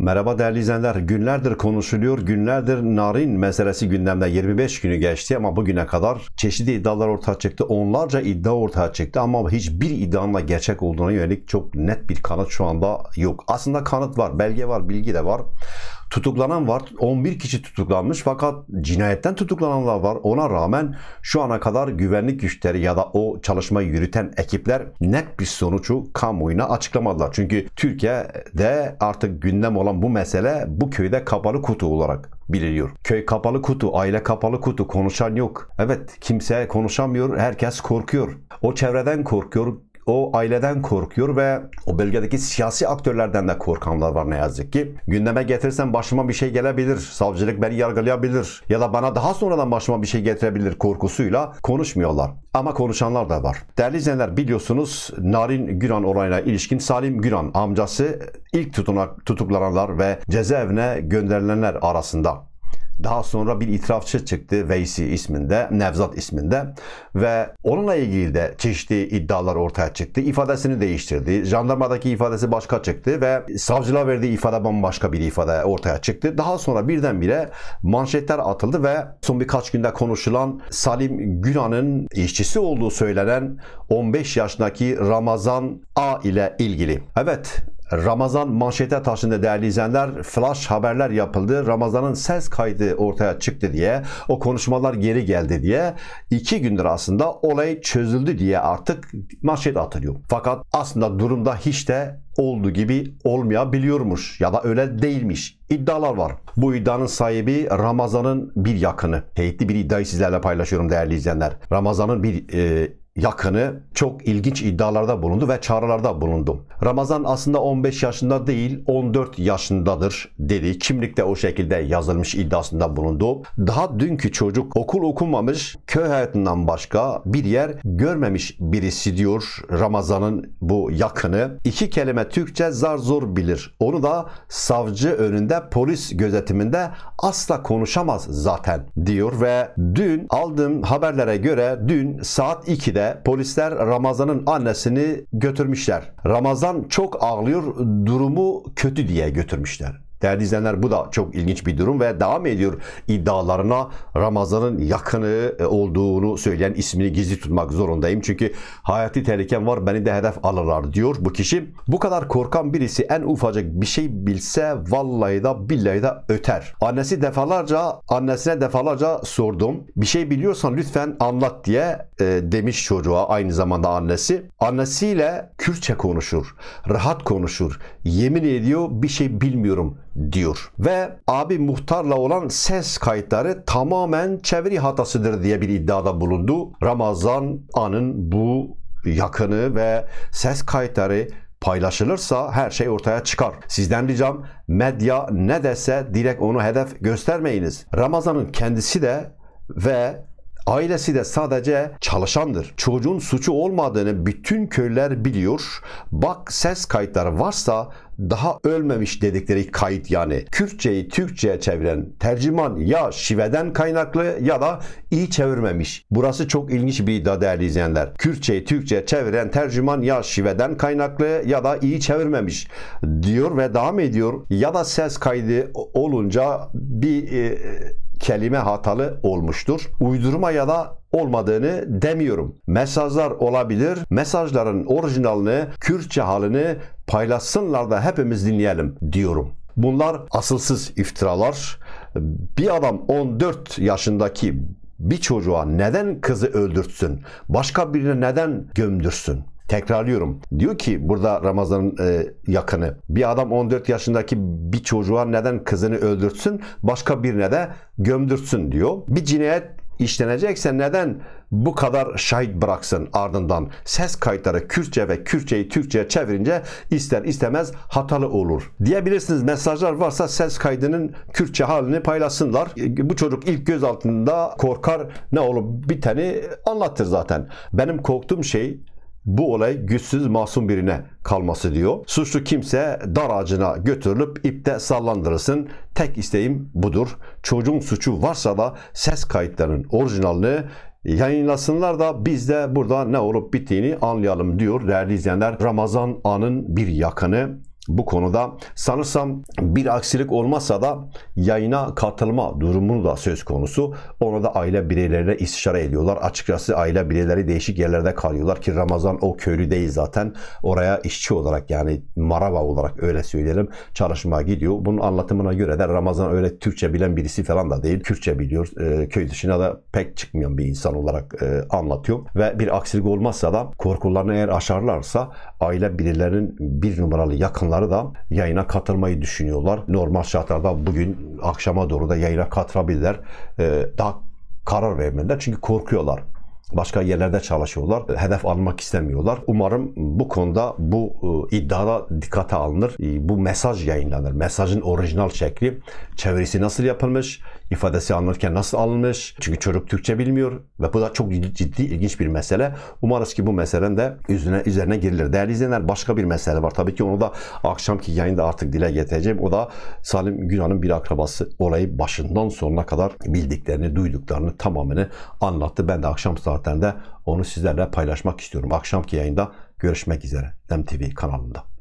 Merhaba değerli izleyenler. Günlerdir konuşuluyor. Günlerdir narin meselesi gündemde 25 günü geçti ama bugüne kadar çeşitli iddialar ortaya çıktı. Onlarca iddia ortaya çıktı ama hiçbir iddianın da gerçek olduğuna yönelik çok net bir kanıt şu anda yok. Aslında kanıt var, belge var, bilgi de var tutuklanan var. 11 kişi tutuklanmış fakat cinayetten tutuklananlar var. Ona rağmen şu ana kadar güvenlik güçleri ya da o çalışma yürüten ekipler net bir sonucu kamuoyuna açıklamadılar. Çünkü Türkiye'de artık gündem olan bu mesele bu köyde kapalı kutu olarak biliniyor. Köy kapalı kutu, aile kapalı kutu, konuşan yok. Evet kimse konuşamıyor, herkes korkuyor. O çevreden korkuyor, o aileden korkuyor ve o bölgedeki siyasi aktörlerden de korkanlar var ne yazık ki. Gündeme getirsem başıma bir şey gelebilir. Savcılık beni yargılayabilir. Ya da bana daha sonradan başıma bir şey getirebilir korkusuyla konuşmuyorlar. Ama konuşanlar da var. Değerli izleyenler biliyorsunuz Narin Güran olayına ilişkin Salim Güran amcası ilk tutunak, tutuklananlar ve cezaevine gönderilenler arasında. Daha sonra bir itirafçı çıktı Veysi isminde, Nevzat isminde ve onunla ilgili de çeşitli iddialar ortaya çıktı. İfadesini değiştirdi. Jandarmadaki ifadesi başka çıktı ve savcılığa verdiği ifade bambaşka bir ifade ortaya çıktı. Daha sonra birdenbire manşetler atıldı ve son birkaç günde konuşulan Salim Günan'ın işçisi olduğu söylenen 15 yaşındaki Ramazan A ile ilgili. Evet Ramazan manşete taşındı değerli izleyenler. Flash haberler yapıldı. Ramazan'ın ses kaydı ortaya çıktı diye. O konuşmalar geri geldi diye. iki gündür aslında olay çözüldü diye artık manşet atılıyor. Fakat aslında durumda hiç de olduğu gibi olmayabiliyormuş ya da öyle değilmiş. İddialar var. Bu iddianın sahibi Ramazan'ın bir yakını. Teyitli bir iddiayı sizlerle paylaşıyorum değerli izleyenler. Ramazan'ın bir e, yakını çok ilginç iddialarda bulundu ve çağrılarda bulundu. Ramazan aslında 15 yaşında değil 14 yaşındadır dedi. Kimlikte o şekilde yazılmış iddiasında bulundu. Daha dünkü çocuk okul okumamış köy hayatından başka bir yer görmemiş birisi diyor Ramazan'ın bu yakını. İki kelime Türkçe zar zor bilir. Onu da savcı önünde polis gözetiminde asla konuşamaz zaten diyor ve dün aldığım haberlere göre dün saat 2'de polisler Ramazan'ın annesini götürmüşler. Ramazan çok ağlıyor, durumu kötü diye götürmüşler. Değerli izleyenler bu da çok ilginç bir durum ve devam ediyor iddialarına Ramazan'ın yakını e, olduğunu söyleyen ismini gizli tutmak zorundayım. Çünkü hayati tehlikem var beni de hedef alırlar diyor bu kişi. Bu kadar korkan birisi en ufacık bir şey bilse vallahi da billahi da öter. Annesi defalarca annesine defalarca sordum. Bir şey biliyorsan lütfen anlat diye e, demiş çocuğa aynı zamanda annesi. Annesiyle Kürtçe konuşur, rahat konuşur. Yemin ediyor bir şey bilmiyorum diyor. Ve abi muhtarla olan ses kayıtları tamamen çeviri hatasıdır diye bir iddiada bulundu. Ramazan anın bu yakını ve ses kayıtları paylaşılırsa her şey ortaya çıkar. Sizden ricam medya ne dese direkt onu hedef göstermeyiniz. Ramazan'ın kendisi de ve Ailesi de sadece çalışandır. Çocuğun suçu olmadığını bütün köyler biliyor. Bak ses kayıtları varsa daha ölmemiş dedikleri kayıt yani Kürtçeyi Türkçe'ye çeviren tercüman ya şiveden kaynaklı ya da iyi çevirmemiş. Burası çok ilginç bir iddia değerli izleyenler. Kürtçeyi Türkçe'ye çeviren tercüman ya şiveden kaynaklı ya da iyi çevirmemiş diyor ve devam ediyor. Ya da ses kaydı olunca bir e, kelime hatalı olmuştur. Uydurma ya da olmadığını demiyorum. Mesajlar olabilir. Mesajların orijinalini, Kürtçe halini paylaşsınlar da hepimiz dinleyelim diyorum. Bunlar asılsız iftiralar. Bir adam 14 yaşındaki bir çocuğa neden kızı öldürtsün? Başka birine neden gömdürsün? Tekrarlıyorum. Diyor ki burada Ramazan'ın e, yakını. Bir adam 14 yaşındaki bir çocuğa neden kızını öldürtsün, başka birine de gömdürsün diyor. Bir cinayet işlenecekse neden bu kadar şahit bıraksın ardından? Ses kayıtları Kürtçe ve Kürtçeyi Türkçe'ye çevirince ister istemez hatalı olur. Diyebilirsiniz mesajlar varsa ses kaydının Kürtçe halini paylaşsınlar. Bu çocuk ilk göz altında korkar ne olup biteni anlatır zaten. Benim korktuğum şey bu olay güçsüz masum birine kalması diyor. Suçlu kimse dar ağacına götürülüp ipte sallandırılsın. Tek isteğim budur. Çocuğun suçu varsa da ses kayıtlarının orijinalini yayınlasınlar da biz de burada ne olup bittiğini anlayalım diyor değerli izleyenler. Ramazan anın bir yakını bu konuda. Sanırsam bir aksilik olmasa da yayına katılma durumunu da söz konusu. ona da aile bireylerine istişare ediyorlar. Açıkçası aile bireyleri değişik yerlerde kalıyorlar ki Ramazan o köylü değil zaten. Oraya işçi olarak yani maraba olarak öyle söyleyelim çalışmaya gidiyor. Bunun anlatımına göre de Ramazan öyle Türkçe bilen birisi falan da değil. Kürtçe biliyor. E, köy dışına da pek çıkmayan bir insan olarak e, anlatıyor. Ve bir aksilik olmazsa da korkularını eğer aşarlarsa aile bireylerinin bir numaralı yakınları insanları da yayına katılmayı düşünüyorlar. Normal şartlarda bugün akşama doğru da yayına katılabilirler. Ee, daha karar vermediler çünkü korkuyorlar başka yerlerde çalışıyorlar. Hedef almak istemiyorlar. Umarım bu konuda bu e, iddiada dikkate alınır. E, bu mesaj yayınlanır. Mesajın orijinal şekli, çevirisi nasıl yapılmış, ifadesi alınırken nasıl alınmış? Çünkü çocuk Türkçe bilmiyor ve bu da çok ciddi ilginç bir mesele. Umarız ki bu meselenin de üzerine, üzerine girilir. Değerli izleyenler başka bir mesele var. Tabii ki onu da akşamki yayında artık dile getireceğim. O da Salim Günan'ın bir akrabası olayı başından sonuna kadar bildiklerini, duyduklarını tamamını anlattı. Ben de akşam saatlerinde onu sizlerle paylaşmak istiyorum. Akşamki yayında görüşmek üzere Dem TV kanalında.